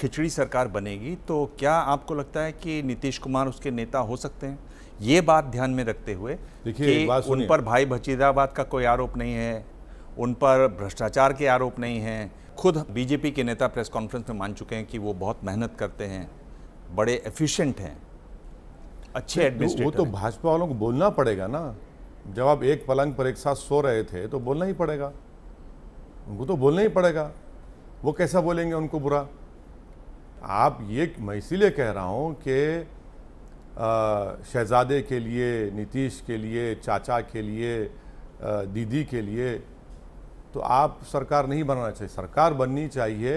खिचड़ी सरकार बनेगी तो क्या आपको लगता है कि नीतीश कुमार उसके नेता हो सकते हैं ये बात ध्यान में रखते हुए कि उन पर भाई भचीदाबाद का कोई आरोप नहीं है उन पर भ्रष्टाचार के आरोप नहीं हैं खुद बीजेपी के नेता प्रेस कॉन्फ्रेंस में मान चुके हैं कि वो बहुत मेहनत करते हैं बड़े एफिशिएंट हैं अच्छे एडमिनिस्ट्रेटर वो तो भाजपा वालों को बोलना पड़ेगा ना जब आप एक पलंग पर एक साथ सो रहे थे तो बोलना ही पड़ेगा उनको तो बोलना ही पड़ेगा वो कैसा बोलेंगे उनको बुरा आप ये मैं इसीलिए कह रहा हूँ कि शहजादे के लिए नीतीश के लिए चाचा के लिए दीदी के लिए तो आप सरकार नहीं बनाना चाहिए सरकार बननी चाहिए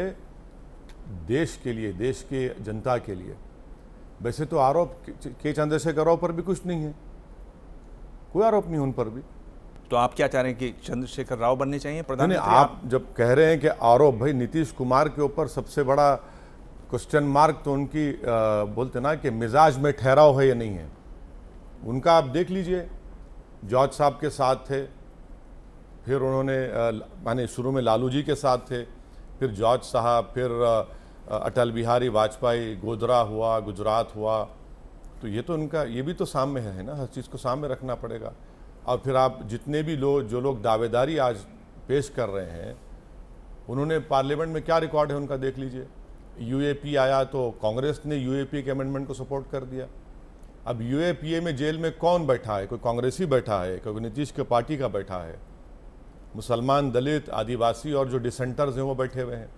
देश के लिए देश के जनता के लिए वैसे तो आरोप के चंद्रशेखर राव पर भी कुछ नहीं है कोई आरोप नहीं उन पर भी तो आप क्या चाह रहे हैं कि चंद्रशेखर राव बनने चाहिए प्रधानमंत्री आप जब कह रहे हैं कि आरोप भाई नीतीश कुमार के ऊपर सबसे बड़ा क्वेश्चन मार्क तो उनकी आ, बोलते ना कि मिजाज में ठहराव है या नहीं है उनका आप देख लीजिए जॉर्ज साहब के साथ थे फिर उन्होंने माने शुरू में लालू जी के साथ थे फिर जॉर्ज साहब फिर आ, अटल बिहारी वाजपेयी गोधरा हुआ गुजरात हुआ तो ये तो उनका ये भी तो सामने है ना हर चीज़ को सामने रखना पड़ेगा और फिर आप जितने भी लोग जो लोग दावेदारी आज पेश कर रहे हैं उन्होंने पार्लियामेंट में क्या रिकॉर्ड है उनका देख लीजिए यूएपी आया तो कांग्रेस ने यूएपी के अमेंडमेंट को सपोर्ट कर दिया अब यूएपीए में जेल में कौन बैठा है कोई कांग्रेसी बैठा है कोई नीतीश के पार्टी का बैठा है मुसलमान दलित आदिवासी और जो डिसेंटर्स हैं वो बैठे हुए हैं